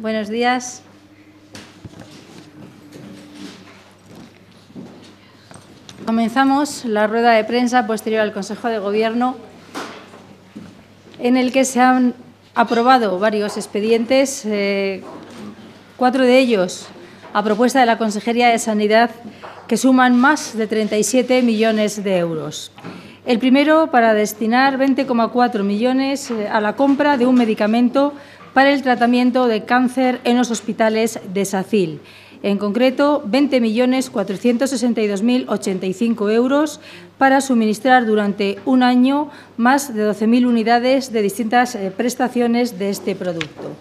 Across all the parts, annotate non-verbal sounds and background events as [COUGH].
Buenos días. Comenzamos la rueda de prensa posterior al Consejo de Gobierno, en el que se han aprobado varios expedientes, eh, cuatro de ellos a propuesta de la Consejería de Sanidad, que suman más de 37 millones de euros. El primero para destinar 20,4 millones eh, a la compra de un medicamento para el tratamiento de cáncer en los hospitales de SACIL. En concreto, 20.462.085 euros para suministrar durante un año más de 12.000 unidades de distintas eh, prestaciones de este producto.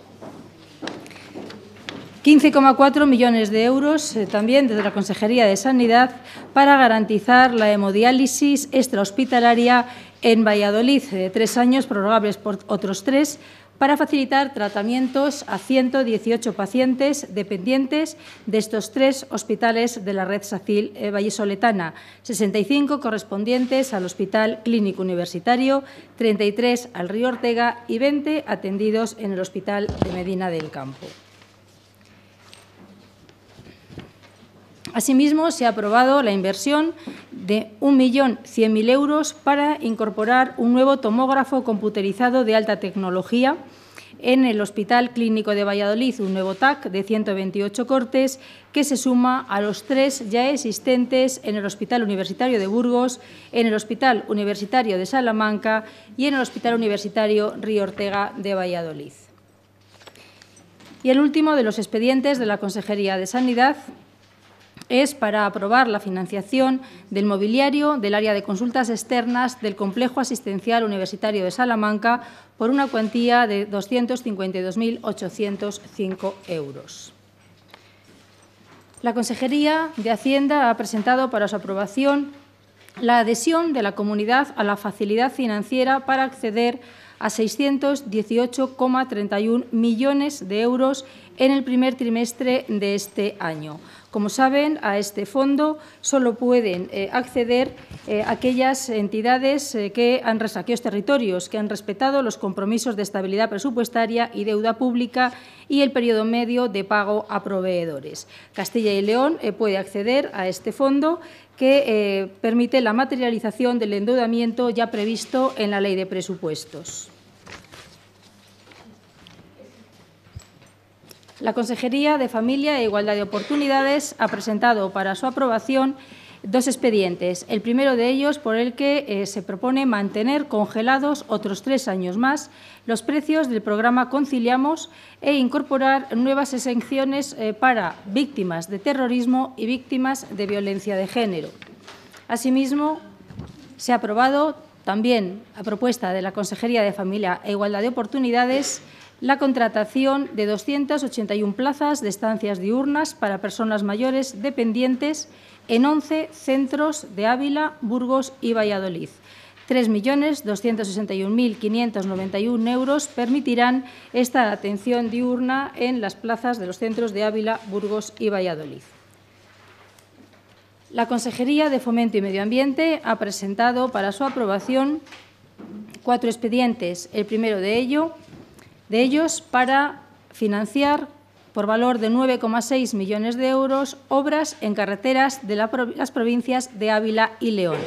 15,4 millones de euros eh, también desde la Consejería de Sanidad para garantizar la hemodiálisis extrahospitalaria en Valladolid, de eh, tres años, prorrogables por otros tres, para facilitar tratamientos a 118 pacientes dependientes de estos tres hospitales de la red SACIL eh, Vallesoletana, 65 correspondientes al Hospital Clínico Universitario, 33 al Río Ortega y 20 atendidos en el Hospital de Medina del Campo. Asimismo, se ha aprobado la inversión de 1.100.000 euros para incorporar un nuevo tomógrafo computerizado de alta tecnología en el Hospital Clínico de Valladolid, un nuevo TAC de 128 cortes que se suma a los tres ya existentes en el Hospital Universitario de Burgos, en el Hospital Universitario de Salamanca y en el Hospital Universitario Río Ortega de Valladolid. Y el último de los expedientes de la Consejería de Sanidad es para aprobar la financiación del mobiliario del área de consultas externas del Complejo Asistencial Universitario de Salamanca por una cuantía de 252.805 euros. La Consejería de Hacienda ha presentado para su aprobación la adhesión de la comunidad a la facilidad financiera para acceder a 618,31 millones de euros en el primer trimestre de este año. Como saben, a este fondo solo pueden eh, acceder eh, aquellas entidades eh, que han resaqueado territorios, que han respetado los compromisos de estabilidad presupuestaria y deuda pública y el periodo medio de pago a proveedores. Castilla y León puede acceder a este fondo que permite la materialización del endeudamiento ya previsto en la Ley de Presupuestos. La Consejería de Familia e Igualdad de Oportunidades ha presentado para su aprobación dos expedientes. El primero de ellos por el que eh, se propone mantener congelados otros tres años más los precios del programa Conciliamos e incorporar nuevas exenciones eh, para víctimas de terrorismo y víctimas de violencia de género. Asimismo, se ha aprobado también a propuesta de la Consejería de Familia e Igualdad de Oportunidades la contratación de 281 plazas de estancias diurnas para personas mayores dependientes en 11 centros de Ávila, Burgos y Valladolid. 3.261.591 euros permitirán esta atención diurna en las plazas de los centros de Ávila, Burgos y Valladolid. La Consejería de Fomento y Medio Ambiente ha presentado para su aprobación cuatro expedientes. El primero de ello, de ellos para financiar por valor de 9,6 millones de euros obras en carreteras de las provincias de Ávila y León.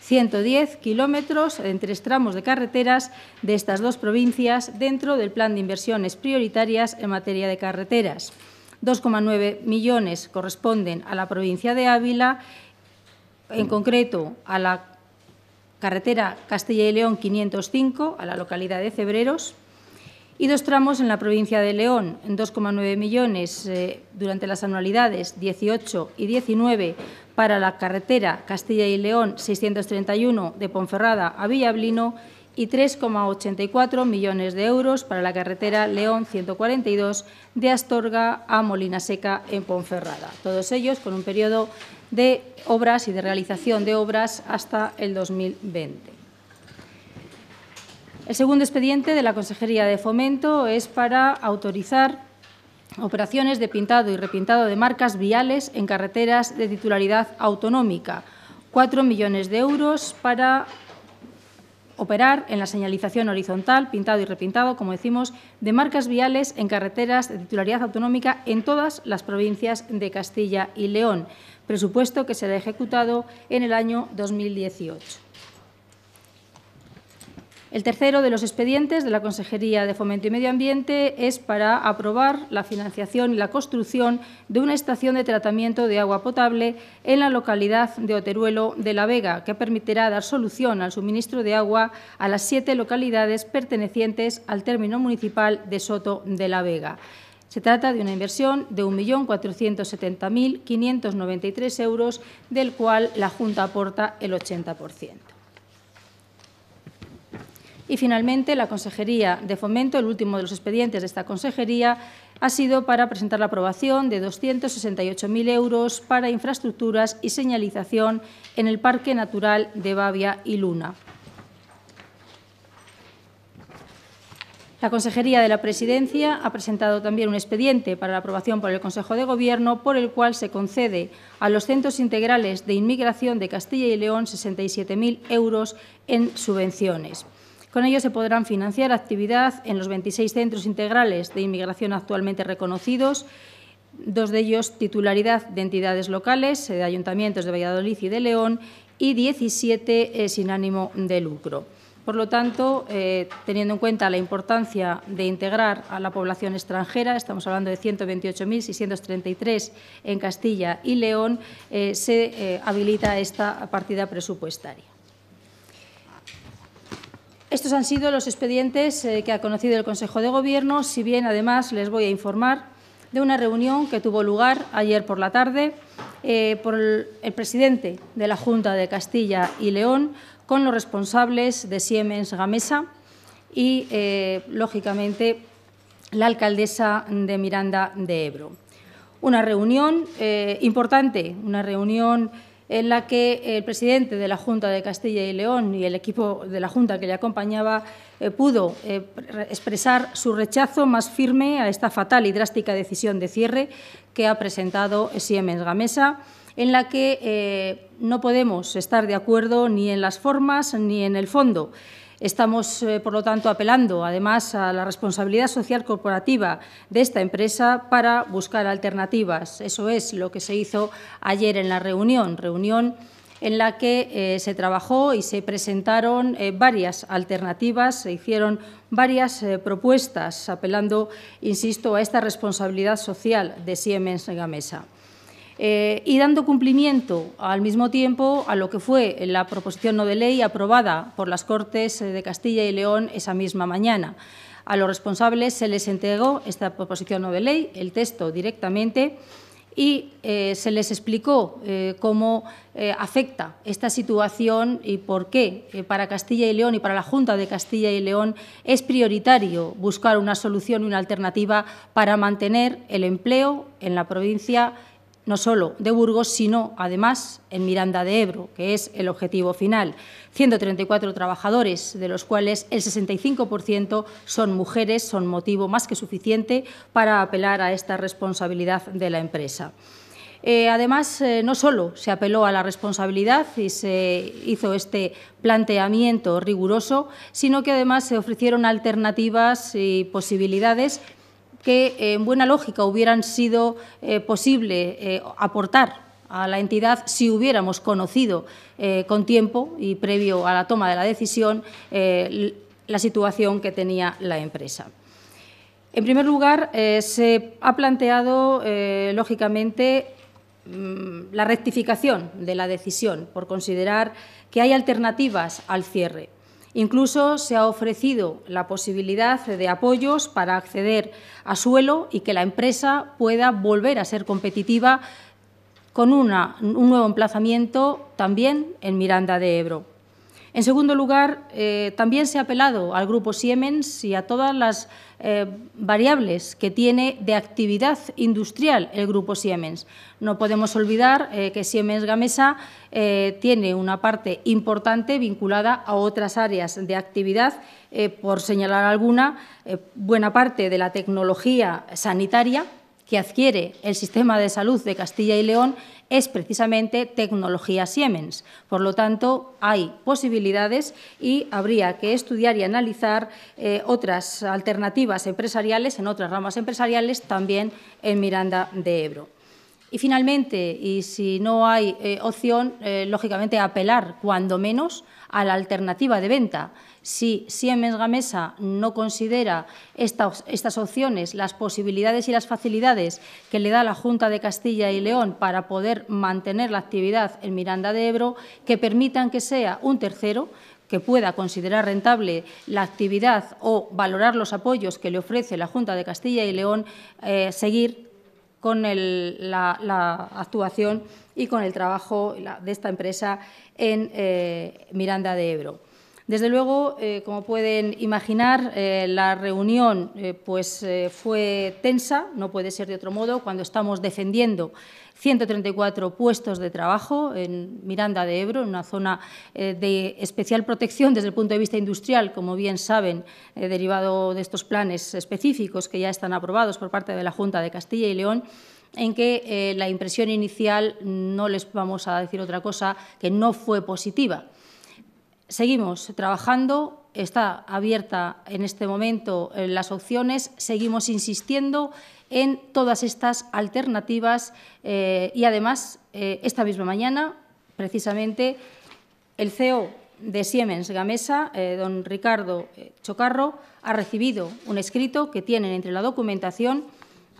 110 kilómetros en tres tramos de carreteras de estas dos provincias dentro del plan de inversiones prioritarias en materia de carreteras. 2,9 millones corresponden a la provincia de Ávila, en concreto a la carretera Castilla y León 505, a la localidad de Cebreros, y dos tramos en la provincia de León, 2,9 millones eh, durante las anualidades 18 y 19 para la carretera Castilla y León 631 de Ponferrada a Villablino y 3,84 millones de euros para la carretera León 142 de Astorga a Molina Seca en Ponferrada. Todos ellos con un periodo de obras y de realización de obras hasta el 2020. El segundo expediente de la Consejería de Fomento es para autorizar operaciones de pintado y repintado de marcas viales en carreteras de titularidad autonómica. Cuatro millones de euros para operar en la señalización horizontal, pintado y repintado, como decimos, de marcas viales en carreteras de titularidad autonómica en todas las provincias de Castilla y León, presupuesto que será ejecutado en el año 2018. El tercero de los expedientes de la Consejería de Fomento y Medio Ambiente es para aprobar la financiación y la construcción de una estación de tratamiento de agua potable en la localidad de Oteruelo de la Vega, que permitirá dar solución al suministro de agua a las siete localidades pertenecientes al término municipal de Soto de la Vega. Se trata de una inversión de 1.470.593 euros, del cual la Junta aporta el 80%. Y finalmente, la Consejería de Fomento, el último de los expedientes de esta Consejería, ha sido para presentar la aprobación de 268.000 euros para infraestructuras y señalización en el Parque Natural de Bavia y Luna. La Consejería de la Presidencia ha presentado también un expediente para la aprobación por el Consejo de Gobierno, por el cual se concede a los Centros Integrales de Inmigración de Castilla y León 67.000 euros en subvenciones. Con ello se podrán financiar actividad en los 26 centros integrales de inmigración actualmente reconocidos, dos de ellos titularidad de entidades locales, eh, de ayuntamientos de Valladolid y de León, y 17 eh, sin ánimo de lucro. Por lo tanto, eh, teniendo en cuenta la importancia de integrar a la población extranjera, estamos hablando de 128.633 en Castilla y León, se habilita esta partida presupuestaria. Estos han sido los expedientes eh, que ha conocido el Consejo de Gobierno, si bien además les voy a informar de una reunión que tuvo lugar ayer por la tarde eh, por el, presidente de la Junta de Castilla y León con los responsables de Siemens Gamesa y, eh, lógicamente, la alcaldesa de Miranda de Ebro. Una reunión importante, una reunión en la que el presidente de la Junta de Castilla y León y el equipo de la Junta que le acompañaba eh, pudo eh, expresar su rechazo más firme a esta fatal y drástica decisión de cierre que ha presentado Siemens Gamesa, en la que eh, no podemos estar de acuerdo ni en las formas ni en el fondo. Estamos, eh, por lo tanto, apelando, además, a la responsabilidad social corporativa de esta empresa para buscar alternativas. Eso es lo que se hizo ayer en la reunión, reunión en la que eh, se trabajó y se presentaron eh, varias alternativas, se hicieron varias propuestas, apelando, insisto, a esta responsabilidad social de Siemens Gamesa. Eh, y dando cumplimiento al mismo tiempo a lo que fue la proposición no de ley aprobada por las Cortes de Castilla y León esa misma mañana. A los responsables se les entregó esta proposición no de ley, el texto directamente, y eh, se les explicó eh, cómo afecta esta situación y por qué para Castilla y León y para la Junta de Castilla y León es prioritario buscar una solución y una alternativa para mantener el empleo en la provincia no solo de Burgos, sino además en Miranda de Ebro, que es el objetivo final. 134 trabajadores, de los cuales el 65% son mujeres, son motivo más que suficiente para apelar a esta responsabilidad de la empresa. Eh, además, eh, no solo se apeló a la responsabilidad y se hizo este planteamiento riguroso, sino que además se ofrecieron alternativas y posibilidades que eh, en buena lógica hubieran sido eh, posible eh, aportar a la entidad si hubiéramos conocido con tiempo y previo a la toma de la decisión la situación que tenía la empresa. En primer lugar, se ha planteado, lógicamente, mm, la rectificación de la decisión por considerar que hay alternativas al cierre. Incluso se ha ofrecido la posibilidad de apoyos para acceder a suelo y que la empresa pueda volver a ser competitiva con un nuevo emplazamiento también en Miranda de Ebro. En segundo lugar, eh, también se ha apelado al grupo Siemens y a todas las eh, variables que tiene de actividad industrial el grupo Siemens. No podemos olvidar eh, que Siemens Gamesa tiene una parte importante vinculada a otras áreas de actividad, por señalar alguna, buena parte de la tecnología sanitaria que adquiere el sistema de salud de Castilla y León es precisamente tecnología Siemens. Por lo tanto, hay posibilidades y habría que estudiar y analizar eh, otras alternativas empresariales en otras ramas empresariales, también en Miranda de Ebro. Y finalmente, y si no hay eh, opción, eh, lógicamente apelar cuando menos a la alternativa de venta. Si Siemens Gamesa no considera estas, opciones, las posibilidades y las facilidades que le da la Junta de Castilla y León para poder mantener la actividad en Miranda de Ebro, que permitan que sea un tercero que pueda considerar rentable la actividad o valorar los apoyos que le ofrece la Junta de Castilla y León, eh, seguir con la, actuación y con el trabajo de esta empresa en eh, Miranda de Ebro. Desde luego, eh, como pueden imaginar, eh, la reunión pues, fue tensa, no puede ser de otro modo, cuando estamos defendiendo 134 puestos de trabajo en Miranda de Ebro, en una zona eh, de especial protección desde el punto de vista industrial, como bien saben, eh, derivado de estos planes específicos que ya están aprobados por parte de la Junta de Castilla y León en que eh, la impresión inicial, no les vamos a decir otra cosa, que no fue positiva. Seguimos trabajando está abierta en este momento eh, las opciones. Seguimos insistiendo en todas estas alternativas eh, y, además, eh, esta misma mañana, precisamente, el CEO de Siemens Gamesa, don Ricardo Chocarro, ha recibido un escrito que tienen entre la documentación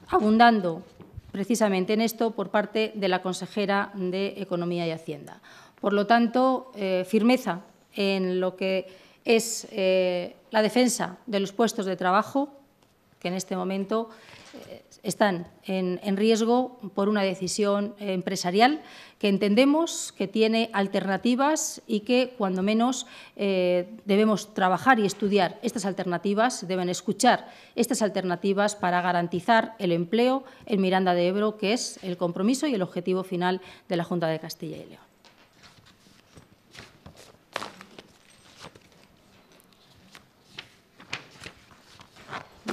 abundando precisamente en esto por parte de la consejera de Economía y Hacienda. Por lo tanto, firmeza en lo que es eh, la defensa de los puestos de trabajo, que en este momento eh, están en, riesgo por una decisión empresarial que entendemos que tiene alternativas y que, cuando menos, eh, debemos trabajar y estudiar estas alternativas, deben escuchar estas alternativas para garantizar el empleo en Miranda de Ebro, que es el compromiso y el objetivo final de la Junta de Castilla y León.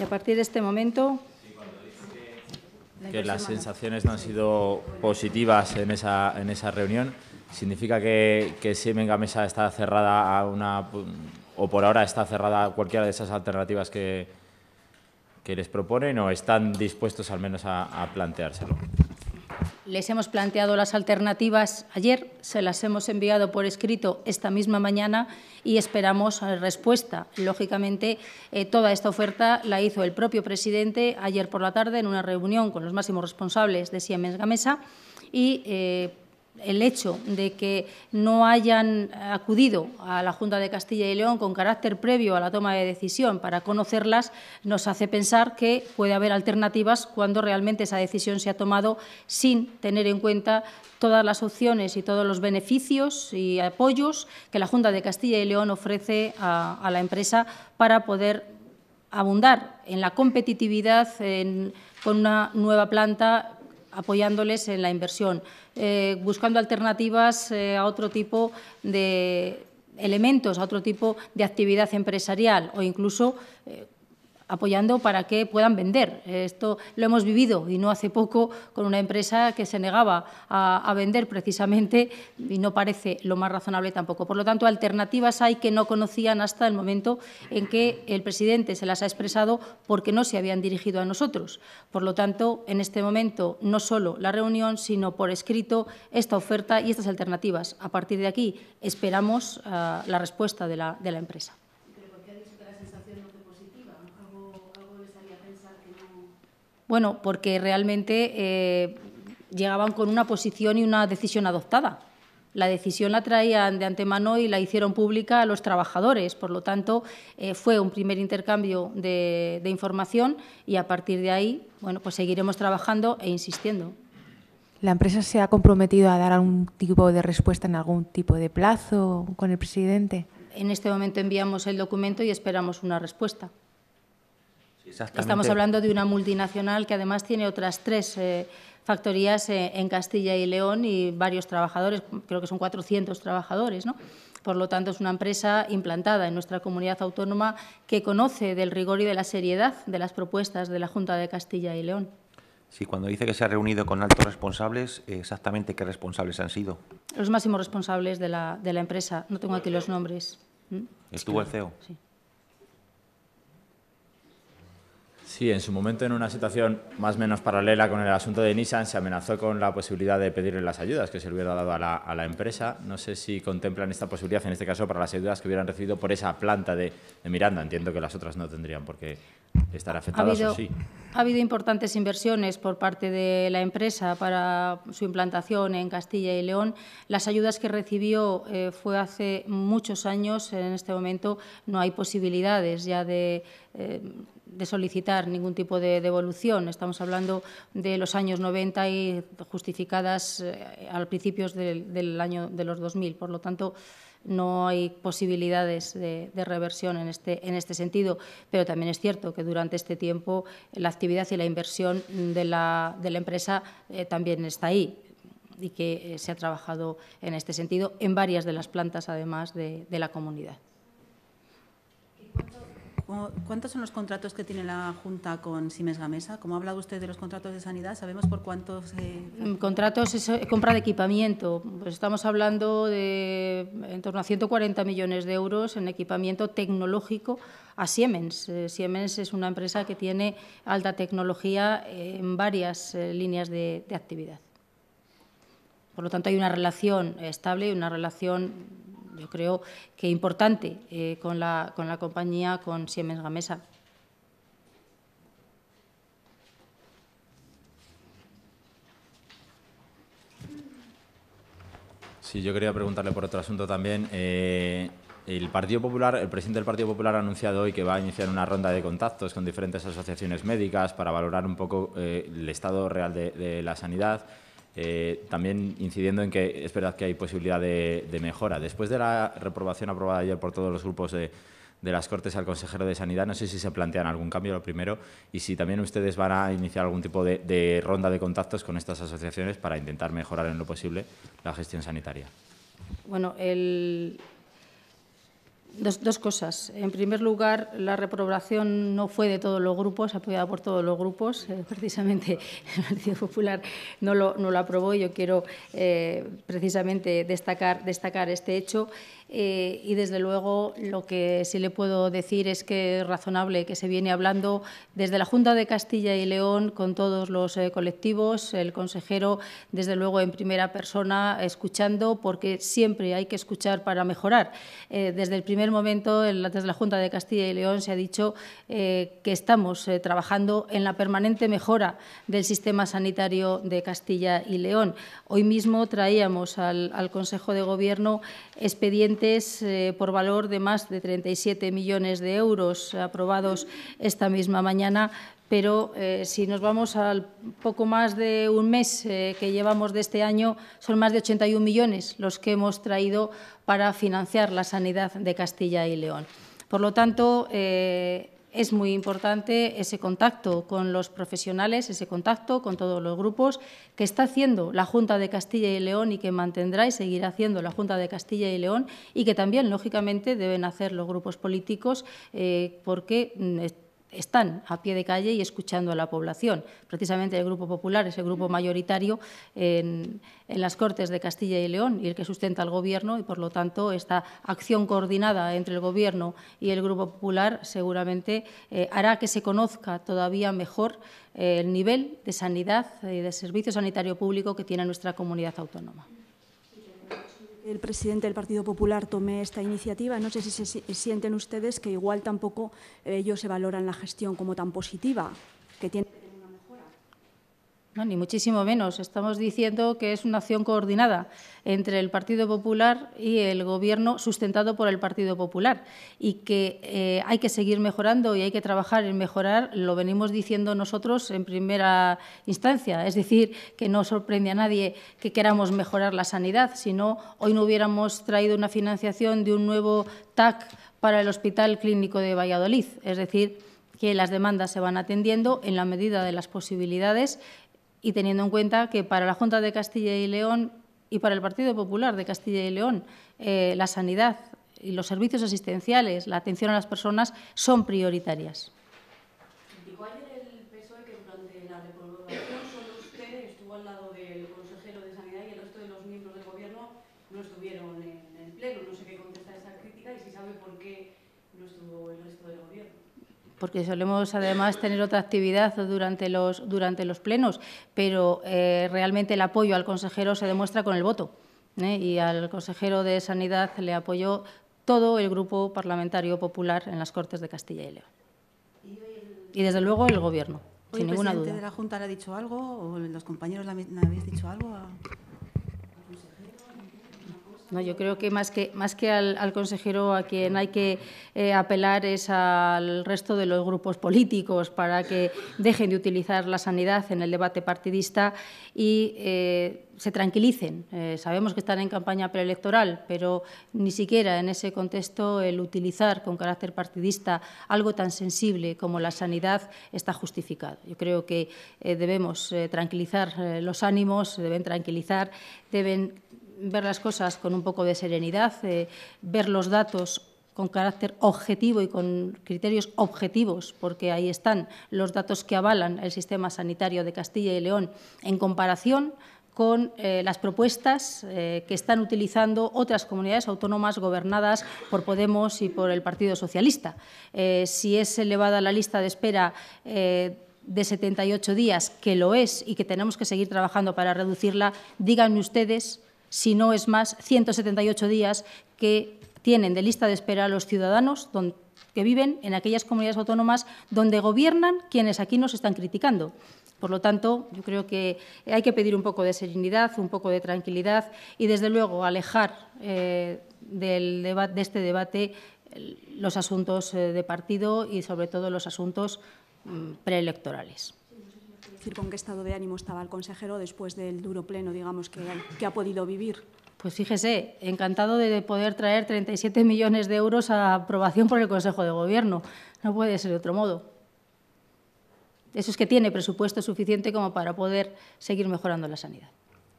Y a partir de este momento que las sensaciones no han sido positivas en esa, en esa reunión. ¿Significa que, que venga mesa está cerrada a una, o por ahora está cerrada a cualquiera de esas alternativas que, que les proponen o están dispuestos al menos a, a planteárselo? Les hemos planteado las alternativas ayer, se las hemos enviado por escrito esta misma mañana y esperamos eh, respuesta. Lógicamente, eh, toda esta oferta la hizo el propio presidente ayer por la tarde en una reunión con los máximos responsables de Siemens Gamesa y eh, el hecho de que no hayan acudido a la Junta de Castilla y León con carácter previo a la toma de decisión para conocerlas nos hace pensar que puede haber alternativas cuando realmente esa decisión se ha tomado sin tener en cuenta todas las opciones y todos los beneficios y apoyos que la Junta de Castilla y León ofrece a, la empresa para poder abundar en la competitividad con una nueva planta apoyándoles en la inversión, eh, buscando alternativas eh, a otro tipo de elementos, a otro tipo de actividad empresarial o incluso eh, apoyando para que puedan vender. Esto lo hemos vivido y no hace poco con una empresa que se negaba a, vender precisamente y no parece lo más razonable tampoco. Por lo tanto, alternativas hay que no conocían hasta el momento en que el presidente se las ha expresado porque no se habían dirigido a nosotros. Por lo tanto, en este momento, no solo la reunión, sino por escrito esta oferta y estas alternativas. A partir de aquí, esperamos ah, la respuesta de la empresa. Bueno, porque realmente eh, llegaban con una posición y una decisión adoptada. La decisión la traían de antemano y la hicieron pública a los trabajadores. Por lo tanto, eh, fue un primer intercambio de, información y a partir de ahí, pues seguiremos trabajando e insistiendo. ¿La empresa se ha comprometido a dar algún tipo de respuesta en algún tipo de plazo con el presidente? En este momento enviamos el documento y esperamos una respuesta. Estamos hablando de una multinacional que además tiene otras tres eh, factorías eh, en Castilla y León y varios trabajadores, creo que son 400 trabajadores, ¿no? Por lo tanto, es una empresa implantada en nuestra comunidad autónoma que conoce del rigor y de la seriedad de las propuestas de la Junta de Castilla y León. Sí, cuando dice que se ha reunido con altos responsables, eh, exactamente qué responsables han sido. Los máximos responsables de la, de la empresa. No tengo aquí los nombres. ¿Mm? ¿Estuvo el CEO? Sí. Sí, en su momento en una situación más o menos paralela con el asunto de Nissan se amenazó con la posibilidad de pedirle las ayudas que se le hubiera dado a la, empresa. No sé si contemplan esta posibilidad, en este caso, para las ayudas que hubieran recibido por esa planta de, Miranda. Entiendo que las otras no tendrían por qué estar afectadas o sí. Ha habido importantes inversiones por parte de la empresa para su implantación en Castilla y León. Las ayudas que recibió eh, fue hace muchos años. En este momento no hay posibilidades ya de... Eh, de solicitar ningún tipo de devolución. Estamos hablando de los años 90 y justificadas eh, a principios del, año de los 2000. Por lo tanto, no hay posibilidades de, reversión en este, en este sentido. Pero también es cierto que durante este tiempo la actividad y la inversión de la, empresa eh, también está ahí y que eh, se ha trabajado en este sentido en varias de las plantas, además, de la comunidad. ¿Cuántos son los contratos que tiene la Junta con Siemens Gamesa? Como ha hablado usted de los contratos de sanidad, ¿sabemos por cuántos? Eh, mm, contratos es eh, compra de equipamiento. Pues estamos hablando de en torno a 140 millones de euros en equipamiento tecnológico a Siemens. Eh, Siemens es una empresa que tiene alta tecnología en varias líneas de, de actividad. Por lo tanto, hay una relación estable y una relación yo creo que es importante eh, con, la, compañía, con Siemens Gamesa. Sí, yo quería preguntarle por otro asunto también. Eh, el el presidente del Partido Popular ha anunciado hoy que va a iniciar una ronda de contactos con diferentes asociaciones médicas para valorar un poco eh, el estado real de la sanidad eh, también incidiendo en que es verdad que hay posibilidad de, mejora. Después de la reprobación aprobada ayer por todos los grupos de, las Cortes al consejero de Sanidad, no sé si se plantean algún cambio, lo primero, y si también ustedes van a iniciar algún tipo de, de ronda de contactos con estas asociaciones para intentar mejorar en lo posible la gestión sanitaria. Bueno, el, dos, cosas. En primer lugar, la reprobación no fue de todos los grupos, apoyada por todos los grupos. Eh, [LAUGHS] precisamente el Partido Popular no lo, aprobó y yo quiero eh, precisamente destacar, destacar este hecho. Eh, y desde luego lo que sí le puedo decir es que es razonable que se viene hablando desde la Junta de Castilla y León con todos los eh, colectivos, el consejero desde luego en primera persona escuchando porque siempre hay que escuchar para mejorar. Eh, desde el primer momento desde la Junta de Castilla y León se ha dicho que estamos trabajando en la permanente mejora del sistema sanitario de Castilla y León. Hoy mismo traíamos al, al Consejo de Gobierno expediente eh, por valor de más de 37 millones de euros aprobados esta misma mañana, pero eh, si nos vamos al poco más de un mes eh, que llevamos de este año, son más de 81 millones los que hemos traído para financiar la sanidad de Castilla y León. Por lo tanto, es muy importante ese contacto con los profesionales, ese contacto con todos los grupos que está haciendo la Junta de Castilla y León y que mantendrá y seguirá haciendo la Junta de Castilla y León y que también, lógicamente, deben hacer los grupos políticos eh, porque mm, están a pie de calle y escuchando a la población. Precisamente el Grupo Popular es el grupo mayoritario en, las Cortes de Castilla y León y el que sustenta al Gobierno y, por lo tanto, esta acción coordinada entre el Gobierno y el Grupo Popular seguramente eh, hará que se conozca todavía mejor eh, el nivel de sanidad y eh, de servicio sanitario público que tiene nuestra comunidad autónoma el presidente del Partido Popular tomé esta iniciativa. No sé si se sienten ustedes que igual tampoco eh, ellos se valoran la gestión como tan positiva que tiene. No, ni muchísimo menos. Estamos diciendo que es una acción coordinada entre el Partido Popular y el Gobierno sustentado por el Partido Popular y que eh, hay que seguir mejorando y hay que trabajar en mejorar, lo venimos diciendo nosotros en primera instancia. Es decir, que no sorprende a nadie que queramos mejorar la sanidad, si no, hoy no hubiéramos traído una financiación de un nuevo TAC para el Hospital Clínico de Valladolid. Es decir, que las demandas se van atendiendo en la medida de las posibilidades y teniendo en cuenta que para la Junta de Castilla y León y para el Partido Popular de Castilla y León eh, la sanidad y los servicios asistenciales, la atención a las personas son prioritarias. porque solemos además tener otra actividad durante los, durante los plenos, pero eh, realmente el apoyo al consejero se demuestra con el voto. ¿eh? Y al consejero de Sanidad le apoyó todo el Grupo Parlamentario Popular en las Cortes de Castilla y León. Y desde luego el Gobierno, sin ninguna duda. presidente de la Junta le ha dicho algo o los compañeros le habéis dicho algo? No, yo creo que más que, más que al, consejero a quien hay que eh, apelar es al resto de los grupos políticos para que dejen de utilizar la sanidad en el debate partidista y eh, se tranquilicen. Eh, sabemos que están en campaña preelectoral, pero ni siquiera en ese contexto el utilizar con carácter partidista algo tan sensible como la sanidad está justificado. Yo creo que debemos tranquilizar los ánimos, deben tranquilizar, deben ver las cosas con un poco de serenidad, eh, ver los datos con carácter objetivo y con criterios objetivos, porque ahí están los datos que avalan el sistema sanitario de Castilla y León en comparación con eh, las propuestas eh, que están utilizando otras comunidades autónomas gobernadas por Podemos y por el Partido Socialista. si es elevada la lista de espera de 78 días, que lo es y que tenemos que seguir trabajando para reducirla, díganme ustedes si no es más, 178 días que tienen de lista de espera los ciudadanos que viven en aquellas comunidades autónomas donde gobiernan quienes aquí nos están criticando. Por lo tanto, yo creo que hay que pedir un poco de serenidad, un poco de tranquilidad y, desde luego, alejar eh, de este debate los asuntos eh, de partido y, sobre todo, los asuntos mm, preelectorales decir con qué estado de ánimo estaba el consejero después del duro pleno, digamos, que, que ha podido vivir. Pues fíjese, encantado de poder traer 37 millones de euros a aprobación por el Consejo de Gobierno. No puede ser de otro modo. Eso es que tiene presupuesto suficiente como para poder seguir mejorando la sanidad.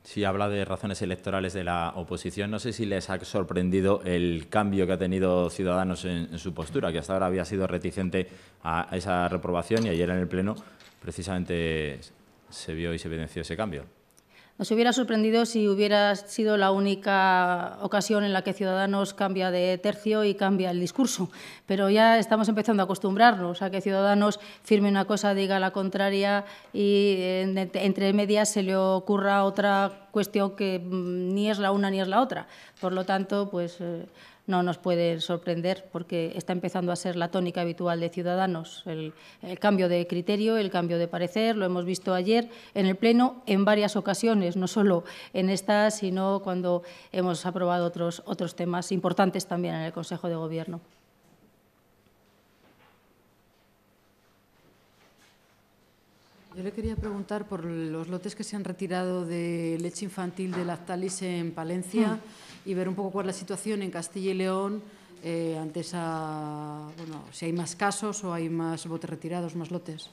Si habla de razones electorales de la oposición, no sé si les ha sorprendido el cambio que ha tenido Ciudadanos en su postura, que hasta ahora había sido reticente a esa reprobación y ayer en el Pleno precisamente se vio y se evidenció ese cambio. Nos hubiera sorprendido si hubiera sido la única ocasión en la que Ciudadanos cambia de tercio y cambia el discurso, pero ya estamos empezando a acostumbrarnos a que Ciudadanos firme una cosa, diga la contraria y entre medias se le ocurra otra cuestión que mm, ni es la una ni es la otra. Por lo tanto, pues eh, no nos puede sorprender porque está empezando a ser la tónica habitual de Ciudadanos, el, cambio de criterio, el cambio de parecer, lo hemos visto ayer en el Pleno en varias ocasiones, no solo en esta, sino cuando hemos aprobado otros, temas importantes también en el Consejo de Gobierno. Yo le quería preguntar por los lotes que se han retirado de leche infantil de Lactalis en Palencia. Mm y ver un poco cuál es la situación en Castilla y León eh, ante esa, bueno, si hay más casos o hay más botes retirados, más lotes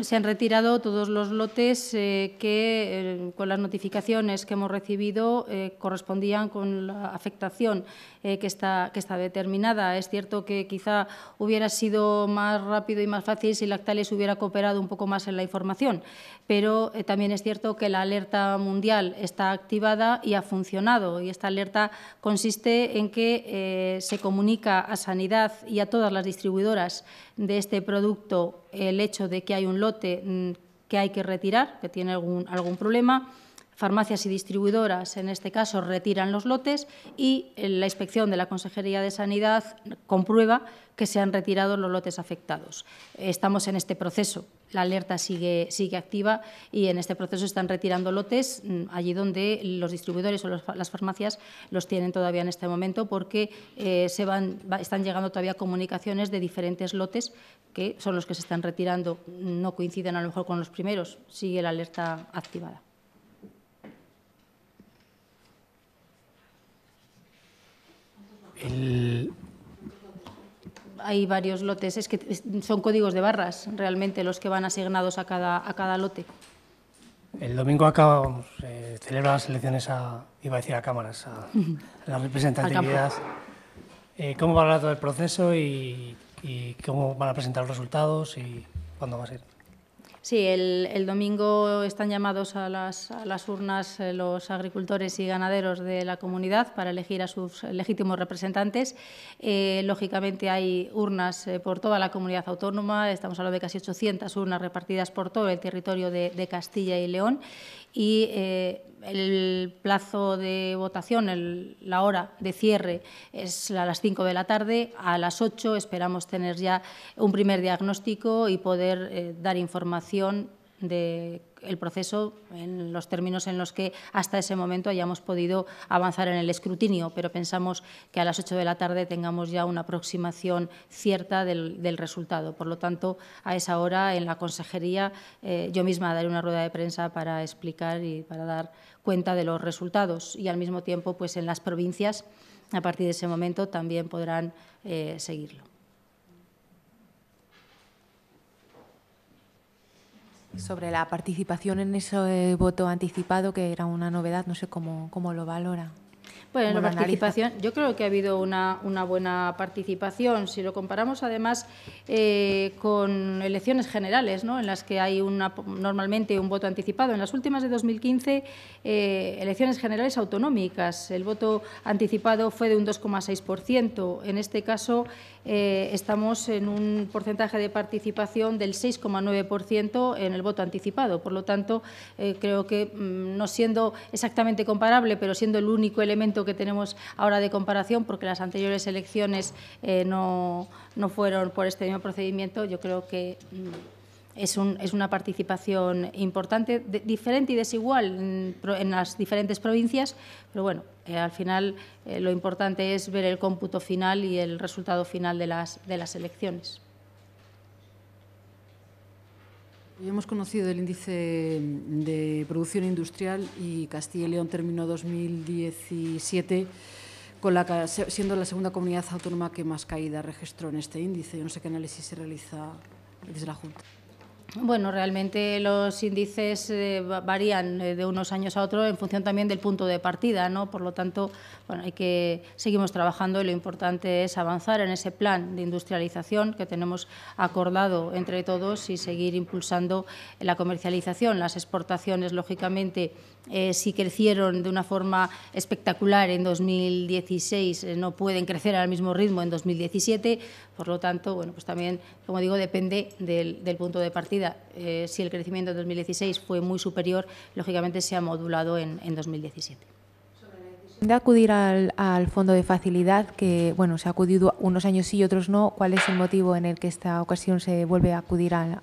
se han retirado todos los lotes eh, que, eh, con las notificaciones que hemos recibido, eh, correspondían con la afectación que, está, que está determinada. Es cierto que quizá hubiera sido más rápido y más fácil si Lactales hubiera cooperado un poco más en la información, pero también es cierto que la alerta mundial está activada y ha funcionado. Y esta alerta consiste en que se comunica a Sanidad y a todas las distribuidoras de este producto el hecho de que hay un lote mm, que hay que retirar, que tiene algún, algún problema, farmacias y distribuidoras, en este caso, retiran los lotes y eh, la inspección de la Consejería de Sanidad comprueba que se han retirado los lotes afectados. Estamos en este proceso. La alerta sigue, activa y en este proceso están retirando lotes mm, allí donde los distribuidores o las farmacias los tienen todavía en este momento porque eh, se van, están llegando todavía comunicaciones de diferentes lotes que son los que se están retirando. No coinciden a lo mejor con los primeros. Sigue la alerta activada. Hay varios lotes, es que son códigos de barras realmente los que van asignados a cada, a cada lote. El domingo acaba, eh, celebra las elecciones a, iba a decir a cámaras, a, [LAUGHS] las la representatividad. Eh, ¿Cómo va a hablar todo el proceso y, cómo van a presentar los resultados y cuándo va a ser? Sí, el, domingo están llamados a las, urnas eh, los agricultores y ganaderos de la comunidad para elegir a sus legítimos representantes. Eh, lógicamente hay urnas eh, por toda la comunidad autónoma, estamos hablando de casi 800 urnas repartidas por todo el territorio de, Castilla y León y el plazo de votación, la hora de cierre es a las 5 de la tarde. A las 8 esperamos tener ya un primer diagnóstico y poder eh, dar información del proceso en los términos en los que hasta ese momento hayamos podido avanzar en el escrutinio, pero pensamos que a las ocho de la tarde tengamos ya una aproximación cierta del, resultado. Por lo tanto, a esa hora en la consejería eh, yo misma daré una rueda de prensa para explicar y para dar cuenta de los resultados y al mismo tiempo pues en las provincias a partir de ese momento también podrán eh, seguirlo. Sobre la participación en ese eh, voto anticipado, que era una novedad, no sé cómo, lo valora. Bueno, la participación, yo creo que ha habido una, buena participación. Si lo comparamos además eh, con elecciones generales, ¿no? en las que hay una, normalmente un voto anticipado. En las últimas de 2015, eh, elecciones generales autonómicas, el voto anticipado fue de un 2,6%. En este caso, eh, estamos en un porcentaje de participación del 6,9% en el voto anticipado. Por lo tanto, eh, creo que mm, no siendo exactamente comparable, pero siendo el único elemento que tenemos ahora de comparación, porque las anteriores elecciones eh, no, no, fueron por este mismo procedimiento, yo creo que mm, es, una participación importante, diferente y desigual en, las diferentes provincias, pero bueno, eh, al final eh, lo importante es ver el cómputo final y el resultado final de las, elecciones. hemos conocido el índice de producción industrial y Castilla y León terminó 2017 con la, siendo la segunda comunidad autónoma que más caída registró en este índice. Yo no sé qué análisis se realiza desde la Junta. Bueno, realmente los índices eh, varían eh, de unos años a otros en función también del punto de partida, ¿no? Por lo tanto, bueno, hay que seguimos trabajando y lo importante es avanzar en ese plan de industrialización que tenemos acordado entre todos y seguir impulsando la comercialización. Las exportaciones, lógicamente, eh, si crecieron de una forma espectacular en 2016, no pueden crecer al mismo ritmo en 2017, por lo tanto, bueno, pues también, como digo, depende del, punto de partida. Eh, si el crecimiento en 2016 fue muy superior, lógicamente se ha modulado en, en 2017 de acudir al, fondo de facilidad, que bueno, se ha acudido unos años sí y otros no, ¿cuál es el motivo en el que esta ocasión se vuelve a acudir al,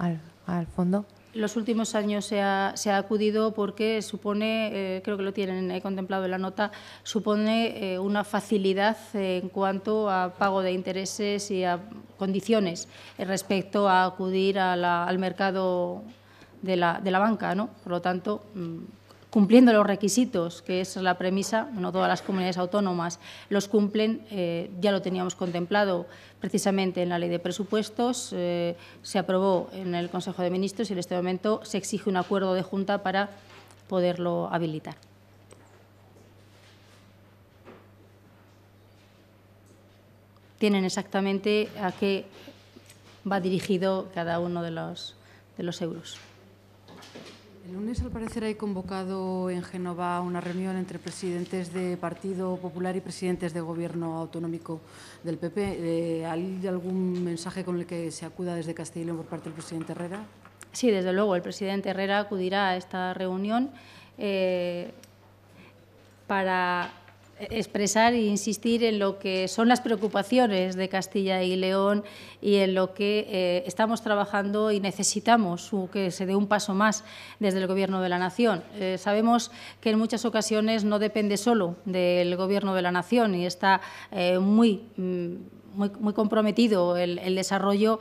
al fondo? los últimos años se ha, acudido porque supone, eh, creo que lo tienen contemplado en la nota, supone eh, una facilidad eh, en cuanto a pago de intereses y a condiciones respecto a acudir al mercado de la, de la banca. ¿no? Por lo tanto, mm, cumpliendo los requisitos, que es la premisa, no todas las comunidades autónomas los cumplen, eh, ya lo teníamos contemplado precisamente en la ley de presupuestos, eh, se aprobó en el Consejo de Ministros y en este momento se exige un acuerdo de Junta para poderlo habilitar. Tienen exactamente a qué va dirigido cada uno de de los euros. El lunes, al parecer, hay convocado en Génova una reunión entre presidentes de Partido Popular y presidentes de Gobierno Autonómico del PP. Eh, ¿Hay algún mensaje con el que se acuda desde Castellón por parte del presidente Herrera? Sí, desde luego, el presidente Herrera acudirá a esta reunión eh, para expresar e insistir en lo que son las preocupaciones de Castilla y León y en lo que eh, estamos trabajando y necesitamos que se dé un paso más desde el Gobierno de la Nación. Eh, sabemos que en muchas ocasiones no depende solo del Gobierno de la Nación y está eh, mm, muy... muy, comprometido el, desarrollo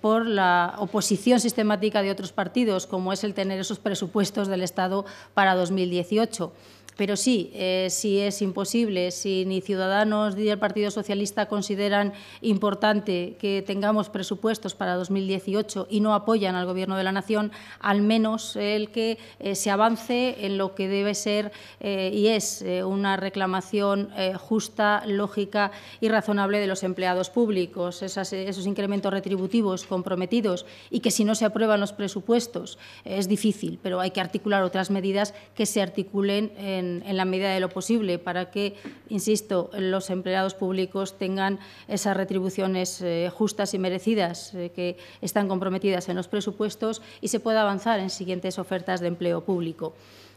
por la oposición sistemática de otros partidos, como es el tener esos presupuestos del Estado para 2018. Pero sí, eh, si es imposible, si ni Ciudadanos ni el Partido Socialista consideran importante que tengamos presupuestos para 2018 y no apoyan al Gobierno de la Nación, al menos el que eh, se avance en lo que debe ser eh, y es una reclamación justa, lógica y razonable de los empleados públicos, esos incrementos retributivos comprometidos y que si no se aprueban los presupuestos es difícil, pero hay que articular otras medidas que se articulen en en, la medida de lo posible para que, insisto, los empleados públicos tengan esas retribuciones eh, justas y merecidas eh, que están comprometidas en los presupuestos y se pueda avanzar en siguientes ofertas de empleo público.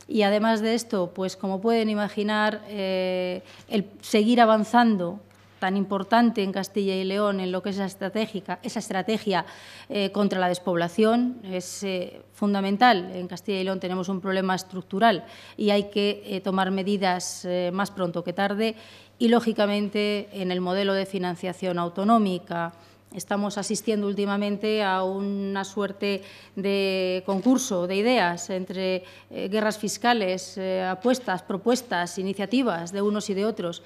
Y además de esto, pues como pueden imaginar, eh, el seguir avanzando tan importante en Castilla y León en lo que es estratégica, esa estrategia eh, contra la despoblación es eh, fundamental. En Castilla y León tenemos un problema estructural y hay que eh, tomar medidas más pronto que tarde y, lógicamente, en el modelo de financiación autonómica. Estamos asistiendo últimamente a una suerte de concurso de ideas entre guerras fiscales, apuestas, propuestas, iniciativas de unos y de otros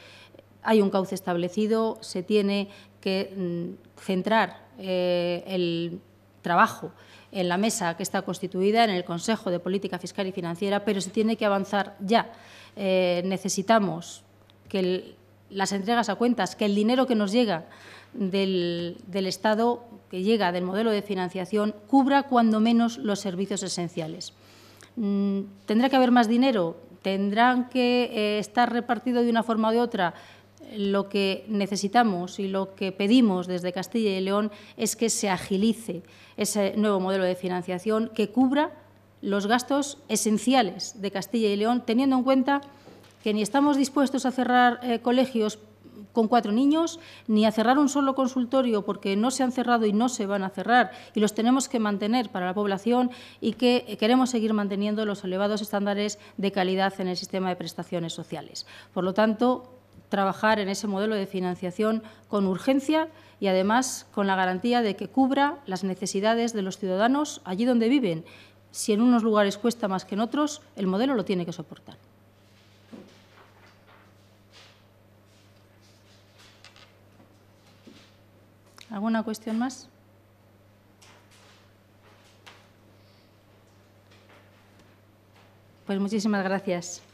hay un cauce establecido, se tiene que mm, centrar eh, el trabajo en la mesa que está constituida, en el Consejo de Política Fiscal y Financiera, pero se tiene que avanzar ya. Eh, necesitamos que las entregas a cuentas, que el dinero que nos llega del, Estado, que llega del modelo de financiación, cubra cuando menos los servicios esenciales. Mm, ¿Tendrá que haber más dinero? ¿Tendrán que eh, estar repartido de una forma u otra? lo que necesitamos y lo que pedimos desde Castilla y León es que se agilice ese nuevo modelo de financiación que cubra los gastos esenciales de Castilla y León, teniendo en cuenta que ni estamos dispuestos a cerrar eh, colegios con cuatro niños, ni a cerrar un solo consultorio porque no se han cerrado y no se van a cerrar y los tenemos que mantener para la población y que queremos seguir manteniendo los elevados estándares de calidad en el sistema de prestaciones sociales. Por lo tanto, trabajar en ese modelo de financiación con urgencia y además con la garantía de que cubra las necesidades de los ciudadanos allí donde viven. Si en unos lugares cuesta más que en otros, el modelo lo tiene que soportar. ¿Alguna cuestión más? Pues muchísimas gracias.